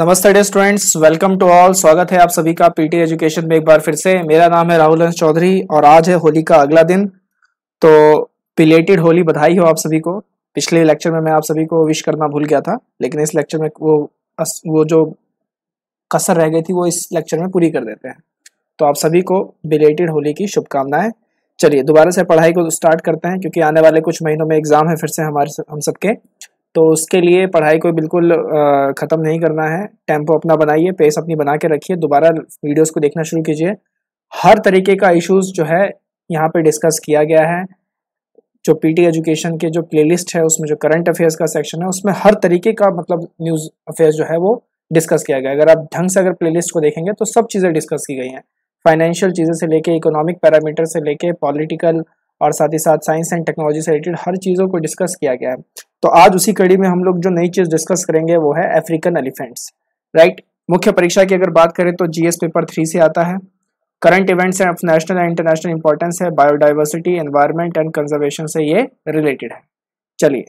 नमस्ते dear students welcome to all स्वागत है आप सभी का पीटी एजुकेशन में एक बार फिर से मेरा नाम है राहुल अंश चौधरी और आज है होली का अगला दिन तो पिलेटेड होली बधाई हो आप सभी को पिछले लेक्चर में मैं आप सभी को विश करना भूल गया था लेकिन इस लेक्चर में वो वो जो कसर रह गई थी वो इस लेक्चर में पूरी कर देते हैं तो आप सभी को बिलेटेड होली की शुभकामनाएं चलिए दोबारा से पढ़ाई को स्टार्ट करते हैं क्योंकि आने वाले कुछ महीनों में एग्जाम है फिर से हमारे हम सबके तो उसके लिए पढ़ाई को बिल्कुल ख़त्म नहीं करना है टेम्पो अपना बनाइए पेस अपनी बना के रखिए दोबारा वीडियोस को देखना शुरू कीजिए हर तरीके का इश्यूज़ जो है यहाँ पे डिस्कस किया गया है जो पीटी एजुकेशन के जो प्लेलिस्ट है उसमें जो करंट अफेयर्स का सेक्शन है उसमें हर तरीके का मतलब न्यूज़ अफेयर्स जो है वो डिस्कस किया गया है अगर आप ढंग से अगर प्लेलिस्ट को देखेंगे तो सब चीज़ें डिस्कस की गई हैं फाइनेंशियल चीज़ें से लेके इकोनॉमिक पैरामीटर से लेके पॉलिटिकल और साथ ही साथ साइंस एंड टेक्नोलॉजी से रिलेटेड हर चीज़ों को डिस्कस किया गया है तो आज उसी कड़ी में हम लोग जो नई चीज डिस्कस करेंगे वो है अफ्रीकन एलिफेंट्स राइट मुख्य परीक्षा की अगर बात करें तो जीएस पेपर थ्री से आता है current events of national and international importance है बायोडाइवर्सिटी एनवायरमेंट एंड कंजर्वेशन से ये रिलेटेड है चलिए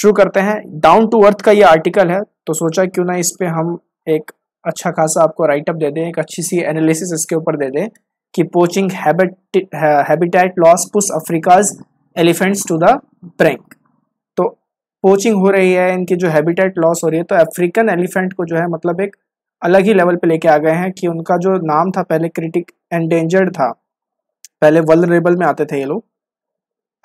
शुरू करते हैं डाउन टू अर्थ का ये आर्टिकल है तो सोचा क्यों ना इस पर हम एक अच्छा खासा आपको राइटअप दे दें एक अच्छी सी एनालिसिस इसके ऊपर दे दें कि poaching habitat loss push Africa's elephants to the brink poaching हो रही है इनकी जो हैबिटेट लॉस हो रही है तो अफ्रीकन एलिफेंट को जो है मतलब एक अलग ही लेवल पे लेके आ गए हैं कि उनका जो नाम था पहले क्रिटिक एंडेंजर्ड था पहले वर्ल्ड में आते थे ये लोग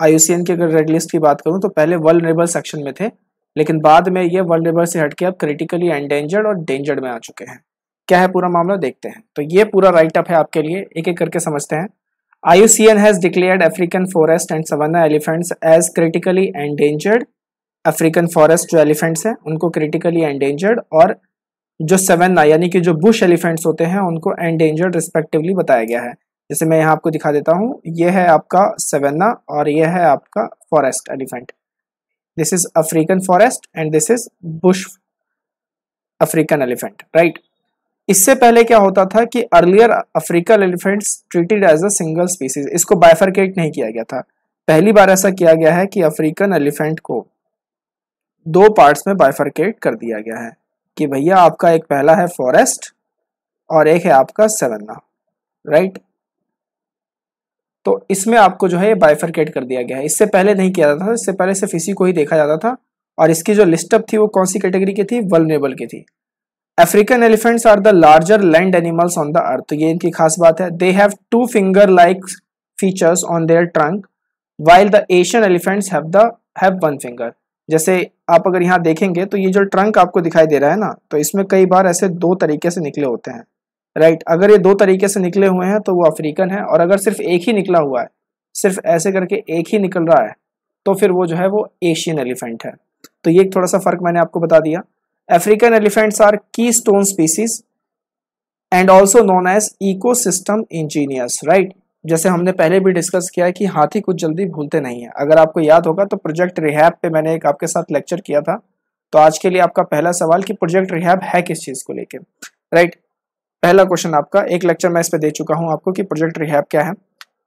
आई की अगर रेड लिस्ट की बात करूँ तो पहले वलरेबल सेक्शन में थे लेकिन बाद में ये रेबल से हटके अब क्रिटिकली एंडेंजर्ड और डेंजर्ड में आ चुके हैं क्या है पूरा मामला देखते हैं तो ये पूरा राइट अप है आपके लिए एक एक करके समझते हैं C N has declare African forest and savanna elephants as critically endangered African forest जो एलिफेंट्स हैं उनको क्रिटिकली एंडेंजर्ड और जो सेवन यानी कि जो बुश एलिफेंट्स होते हैं उनको एंडेंजर्ड रिस्पेक्टिवली बताया गया है जैसे मैं यहाँ आपको दिखा देता हूँ ये है आपका सेवेना और ये है आपका forest elephant this is African forest and this is bush African elephant right इससे पहले क्या होता था कि earlier African elephants treated as a single species इसको बायफरकेट नहीं किया गया था पहली बार ऐसा किया गया है कि अफ्रीकन एलिफेंट को दो पार्ट्स में बाइफरकेट कर दिया गया है कि भैया आपका एक पहला है फॉरेस्ट और एक है आपका सवन्ना राइट तो इसमें आपको जो है बाइफरकेट कर दिया गया है इससे पहले नहीं किया जाता था इससे पहले सिर्फ इसी को ही देखा जाता था और इसकी जो लिस्टअप थी वो कौन सी कैटेगरी की थी वलनेबल की थी African elephants are the larger land animals on the earth ये इनकी खास बात है they have two finger like features on their trunk while the Asian elephants have the have one finger जैसे आप अगर यहाँ देखेंगे तो ये जो ट्रंक आपको दिखाई दे रहा है ना तो इसमें कई बार ऐसे दो तरीके से निकले होते हैं राइट अगर ये दो तरीके से निकले हुए हैं तो वो अफ्रीकन है और अगर सिर्फ एक ही निकला हुआ है सिर्फ ऐसे करके एक ही निकल रहा है तो फिर वो जो है वो एशियन एलिफेंट है तो ये एक थोड़ा सा फर्क मैंने आपको बता दिया African elephants are keystone species and also known as ecosystem engineers right जैसे हमने पहले भी डिस्कस किया है कि हाथी कुछ जल्दी भूलते नहीं है अगर आपको याद होगा तो प्रोजेक्ट रिहैब पे मैंने एक आपके साथ लेक्चर किया था तो आज के लिए आपका पहला सवाल कि प्रोजेक्ट रिहैब है किस चीज़ को लेके राइट पहला क्वेश्चन आपका एक लेक्चर मैं इस पर दे चुका हूँ आपको कि प्रोजेक्ट रिहैब क्या है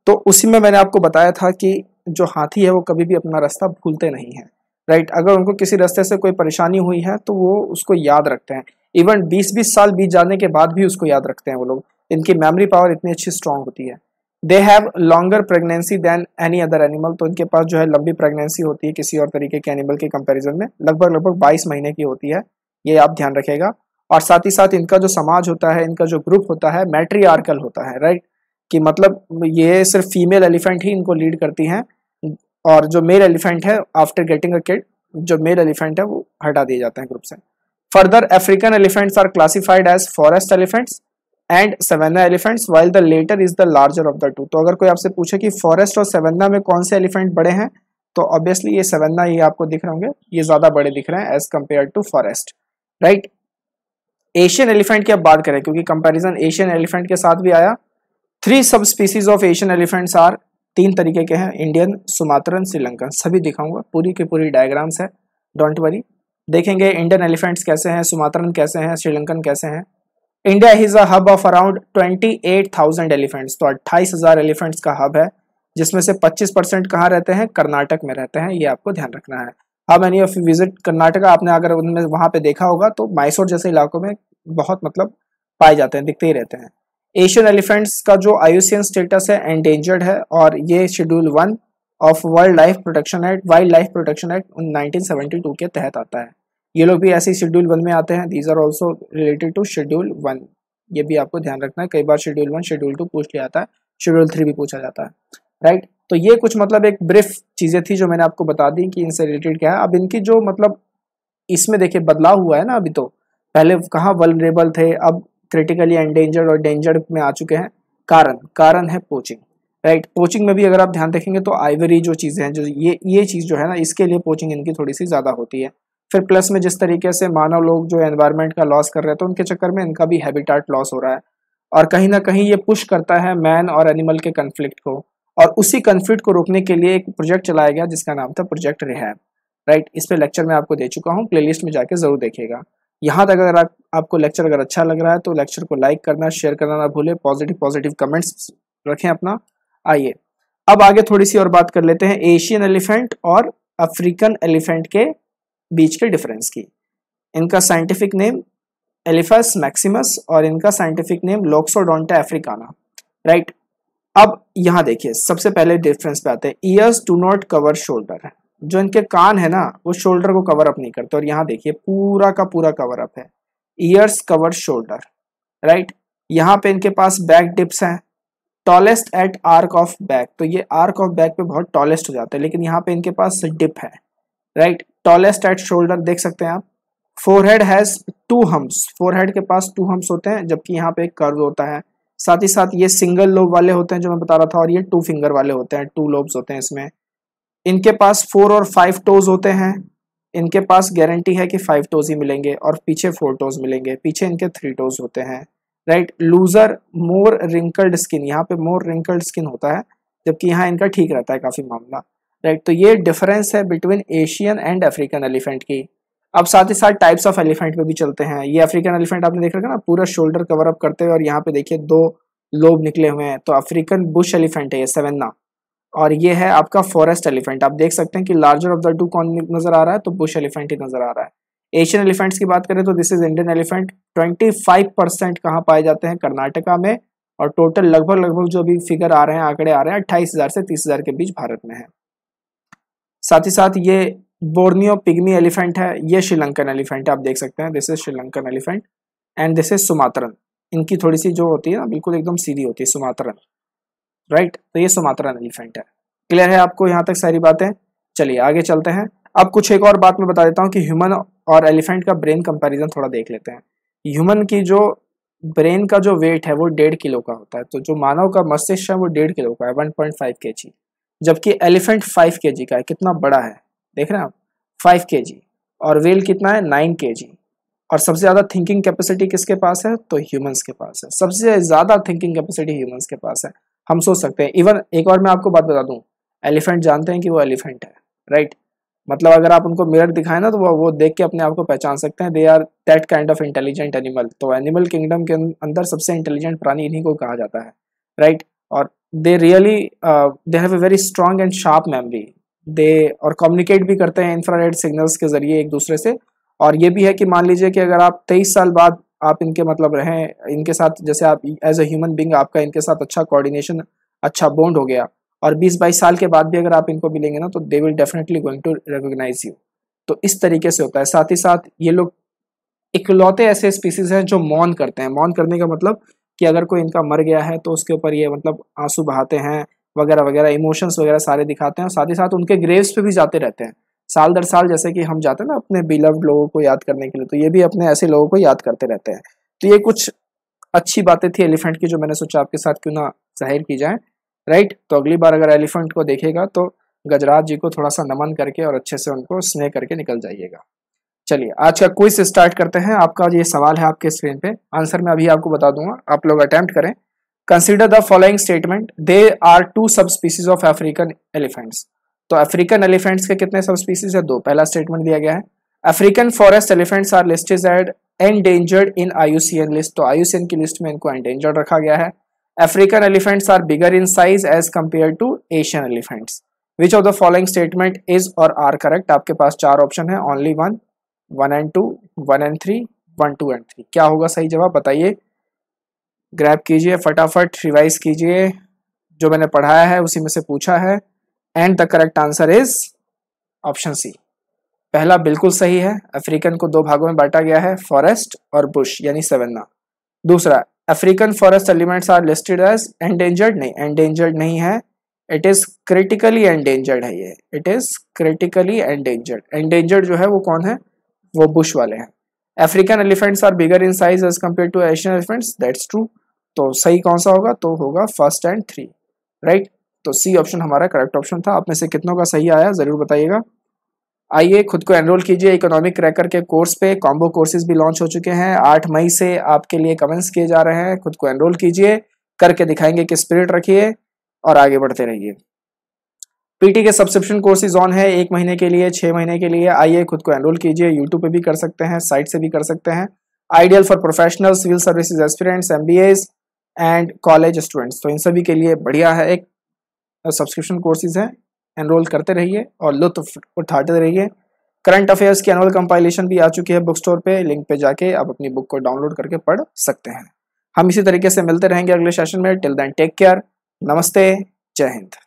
तो उसी में मैंने आपको बताया था कि जो हाथी है वो कभी भी अपना रास्ता भूलते नहीं है राइट अगर उनको किसी रास्ते से कोई परेशानी हुई है तो वो उसको याद रखते हैं इवन 20-20 साल बीत जाने के बाद भी उसको याद रखते हैं वो लोग इनकी मेमोरी पावर इतनी अच्छी स्ट्रांग होती है they have longer pregnancy than any other animal तो इनके पास जो है लंबी प्रेगनेंसी होती है किसी और तरीके के एनिमल के कंपेरिजन में लगभग लगभग बाईस महीने की होती है ये आप ध्यान रखेगा और साथ ही साथ इनका जो समाज होता है इनका जो ग्रुप होता है आर्कल होता है राइट कि मतलब ये सिर्फ फीमेल एलिफेंट ही इनको लीड करती हैं और जो मेल एलिफेंट है आफ्टर गेटिंग अ किड जो मेल एलिफेंट है वो हटा दिए जाते हैं ग्रुप से further African elephants are classified as forest elephants and savanna elephants while the latter is the larger of the two तो अगर कोई आपसे पूछे कि फॉरेस्ट और सेवेना में कौन से एलिफेंट बड़े हैं तो ऑब्वियसली ये सेवेना ये आपको दिख रहे होंगे ये ज़्यादा बड़े दिख रहे हैं as compare to forest right Asian elephant की आप बात करें क्योंकि कंपेरिजन एशियन एलिफेंट के साथ भी आया three subspecies of Asian elephants are तीन तरीके के हैं इंडियन सुमात्रन श्रीलंकन सभी दिखाऊंगा पूरी की पूरी डायग्राम्स है डोंट वरी देखेंगे इंडियन एलिफेंट्स कैसे हैं सुमात्रन कैसे हैं श्रीलंकन कैसे हैं India is a hub of around 28,000 elephants तो 28,000 एलिफेंट्स का हब है जिसमें से 25 परसेंट कहाँ रहते हैं कर्नाटक में रहते हैं ये आपको ध्यान रखना है hub any of visit Karnataka आपने अगर उनमें वहाँ पे देखा होगा तो मैसूर जैसे इलाकों में बहुत मतलब पाए जाते हैं दिखते ही रहते हैं एशियन एलिफेंट्स का जो आयुसियन स्टेटस है एंडेंजर्ड है और ये schedule one of world life protection act wildlife protection act two के तहत आता है ये लोग भी ऐसे शेड्यूल वन में आते हैं these are also related to schedule one ये भी आपको ध्यान रखना है कई बार शेड्यूल वन शेड्यूल टू पूछ लिया जाता है शेड्यूल थ्री भी पूछा जाता है राइट right? तो ये कुछ मतलब एक ब्रीफ चीज़ें थी जो मैंने आपको बता दी कि इनसे रिलेटेड क्या है अब इनकी जो मतलब इसमें देखिए बदलाव हुआ है ना अभी तो पहले कहाँ वलरेबल थे अब क्रिटिकली एंडेंजर्ड और डेंजर्ड में आ चुके हैं कारण कारण है पोचिंग राइट right? पोचिंग में भी अगर आप ध्यान देखेंगे तो आइवरी जो चीज़ें हैं जो ये ये चीज़ जो है ना इसके लिए पोचिंग इनकी थोड़ी सी ज़्यादा होती है फिर प्लस में जिस तरीके से मानव लोग जो एनवायरमेंट का लॉस कर रहे थे तो उनके चक्कर में इनका भी हैबिटाट लॉस हो रहा है और कहीं ना कहीं ये पुश करता है मैन और एनिमल के कन्फ्लिक्ट को और उसी कन्फ्लिक्ट को रोकने के लिए एक प्रोजेक्ट चलाया गया जिसका नाम था प्रोजेक्ट रिहैब राइट इस पर लेक्चर मैं आपको दे चुका हूँ प्ले में जाके ज़रूर देखेगा यहाँ तक अगर आप, आपको लेक्चर अगर अच्छा लग रहा है तो लेक्चर को लाइक करना शेयर करना ना भूलें पॉजिटिव पॉजिटिव कमेंट्स रखें अपना आइए अब आगे थोड़ी सी और बात कर लेते हैं एशियन एलिफेंट और अफ्रीकन एलिफेंट के बीच के डिफरेंस की इनका साइंटिफिक नेम एलिफस मैक्सिमस और इनका scientific name Loxodonta africana right अब यहाँ देखिए सबसे पहले डिफरेंस पे आते हैं ears do not cover shoulder जो इनके कान है ना वो शोल्डर को कवर अप नहीं करते और यहाँ देखिए पूरा का पूरा कवर अप है ईयर्स कवर शोल्डर राइट यहाँ पे इनके पास बैक डिप्स हैं tallest at arch of back तो ये आर्क ऑफ बैक पे बहुत टॉलेस्ट हो जाता है लेकिन यहाँ पे इनके पास डिप है राइट टॉलेस्ट एट शोल्डर देख सकते हैं आप forehead has two humps forehead के पास टू हम्स होते हैं जबकि यहाँ पे एक कर्व होता है साथ ही साथ ये सिंगल लोब वाले होते हैं जो मैं बता रहा था और ये टू फिंगर वाले होते हैं टू लोब्स होते हैं इसमें इनके पास फोर और फाइव टोज होते हैं इनके पास गारंटी है कि फाइव टोज ही मिलेंगे और पीछे फोर टोज मिलेंगे पीछे इनके थ्री टोज होते हैं right looser more wrinkled skin यहाँ पे मोर रिंकल्ड स्किन होता है जबकि यहाँ इनका ठीक रहता है काफ़ी मामला राइट right? तो ये डिफरेंस है between Asian and African elephant की अब साथ ही साथ टाइप्स ऑफ एलिफेंट पे भी चलते हैं ये अफ्रीकन एलिफेंट आपने देख रखा ना पूरा शोल्डर कवर अप करते हुए और यहाँ पे देखिए दो लोब निकले हुए हैं तो अफ्रीकन बुश एलिफेंट है ये सेवेन्ना और ये है आपका फॉरेस्ट एलिफेंट आप देख सकते हैं कि लार्जर ऑफ द टू कौन नजर आ रहा है तो बुश एलिफेंट ही नजर आ रहा है एशियन एलिफेंट्स की बात करें तो this is Indian elephant twenty five percent कहाँ पाए जाते हैं कर्नाटका में और टोटल लगभग लगभग जो भी फिगर आ रहे हैं आंकड़े आ रहे हैं अट्ठाईस हजार से तीस हजार के बीच भारत में है साथ ही साथ ये बोर्नियो पिग्मी एलिफेंट है ये श्रीलंकन एलिफेंट है आप देख सकते हैं this is Sri Lankan elephant and this is Sumatran इनकी थोड़ी सी जो होती है ना बिल्कुल एकदम सीधी होती है सुमात्रन राइट तो ये सुमात्रन एलिफेंट है क्लियर है आपको यहाँ तक सारी बातें चलिए आगे चलते हैं अब कुछ एक और बात मैं बता देता हूँ कि ह्यूमन और एलिफेंट का ब्रेन कंपेरिजन थोड़ा देख लेते हैं ह्यूमन की जो ब्रेन का जो वेट है वो डेढ़ किलो का होता है तो जो मानव का मस्तिष्क है वो डेढ़ किलो का है वन पॉइंट फाइव के जी जबकि एलिफेंट फाइव के जी का है कितना बड़ा है देख रहे हैं आप फाइव के जी और वेल कितना है नाइन के जी और सबसे ज़्यादा थिंकिंग कैपेसिटी किसके पास है तो ह्यूमंस के पास है सबसे ज़्यादा थिंकिंग कैपेसिटी ह्यूमंस के पास है हम सोच सकते हैं इवन एक और मैं आपको बात बता दूँ एलिफेंट जानते हैं कि वो एलिफेंट है राइट मतलब अगर आप उनको मिरर दिखाएं ना तो वो वो देख के अपने आप को पहचान सकते हैं they are that kind of intelligent animal तो एनिमल किंगडम के अंदर सबसे इंटेलिजेंट प्राणी इन्हीं को कहा जाता है राइट और they really they have a very strong and sharp memory they और कम्युनिकेट भी करते हैं इंफ्रारेड सिग्नल्स के ज़रिए एक दूसरे से और ये भी है कि मान लीजिए कि अगर आप तेईस साल बाद आप इनके मतलब रहें इनके साथ जैसे आप एज ए ह्यूमन बींग आपका इनके साथ अच्छा कोऑर्डिनेशन अच्छा बॉन्ड हो गया और 20-22 साल के बाद भी अगर आप इनको मिलेंगे ना तो they will definitely going to recognise you तो इस तरीके से होता है साथ ही साथ ये लोग इकलौते ऐसे स्पीसीज हैं जो मौन करते हैं मौन करने का मतलब कि अगर कोई इनका मर गया है तो उसके ऊपर ये मतलब आंसू बहाते हैं वगैरह वगैरह इमोशंस वगैरह सारे दिखाते हैं और साथ ही साथ उनके ग्रेव्स पे भी जाते रहते हैं साल दर साल जैसे कि हम जाते हैं ना अपने बिलव्ड लोगों को याद करने के लिए तो ये भी अपने ऐसे लोगों को याद करते रहते हैं तो ये कुछ अच्छी बातें थी एलिफेंट की जो मैंने सोचा आपके साथ क्यों ना जाहिर की जाए राइट तो अगली बार अगर एलिफेंट को देखेगा तो गजराज जी को थोड़ा सा नमन करके और अच्छे से उनको स्नेह करके निकल जाइएगा चलिए आज का क्विज स्टार्ट करते हैं आपका ये सवाल है आपके स्क्रीन पे आंसर मैं अभी आपको बता दूंगा आप लोग अटेम्प्ट करें consider the following statement they are two subspecies of African elephants तो अफ्रीकन एलिफेंट्स के कितने सब स्पीसीज है दो पहला स्टेटमेंट दिया गया है African forest elephants are listed as endangered in IUCN list तो आयुसीएन की लिस्ट में इनको एंडेंजर्ड रखा गया है African elephants are bigger in size as compare to Asian elephants which of the following statement is or are correct आपके पास चार ऑप्शन है only one one and two one and three one two and three क्या होगा सही जवाब बताइए grab कीजिए फटाफट रिवाइज कीजिए जो मैंने पढ़ाया है उसी में से पूछा है and the correct answer is option C पहला बिल्कुल सही है अफ्रीकन को दो भागों में बांटा गया है फॉरेस्ट और बुश यानी सेवन्ना दूसरा African forest elephants are listed as endangered नहीं एंडेंजर्ड नहीं है इट इज क्रिटिकली एंडेंजर्ड है ये it is critically endangered endangered जो है वो कौन है वो बुश वाले हैं African elephants are bigger in size as compare to Asian elephants that's true तो सही कौन सा होगा तो होगा फर्स्ट एंड थ्री राइट तो सी ऑप्शन हमारा करेक्ट ऑप्शन था आप में से कितनों का सही आया ज़रूर बताइएगा आइए खुद को एनरोल कीजिए इकोनॉमिक क्रैकर के कोर्स पे कॉम्बो कोर्सेज भी लॉन्च हो चुके हैं आठ मई से आपके लिए कमेंट्स किए जा रहे हैं खुद को एनरोल कीजिए करके दिखाएंगे कि स्पिरिट रखिए और आगे बढ़ते रहिए पीटी के सब्सक्रिप्शन कोर्सेज ऑन है एक महीने के लिए छह महीने के लिए आइए खुद को एनरोल कीजिए यूट्यूब पे भी कर सकते हैं साइट से भी कर सकते हैं ideal for professional civil services aspirants एम एंड कॉलेज स्टूडेंट्स तो इन सभी के लिए बढ़िया है एक सब्सक्रिप्शन कोर्सेज है एनरोल करते रहिए और लुत्फ उठाते रहिए करंट अफेयर्स की एनुअल कंपाइलेशन भी आ चुकी है बुक स्टोर पे लिंक पे जाके आप अपनी बुक को डाउनलोड करके पढ़ सकते हैं हम इसी तरीके से मिलते रहेंगे अगले सेशन में टिल देन टेक केयर नमस्ते जय हिंद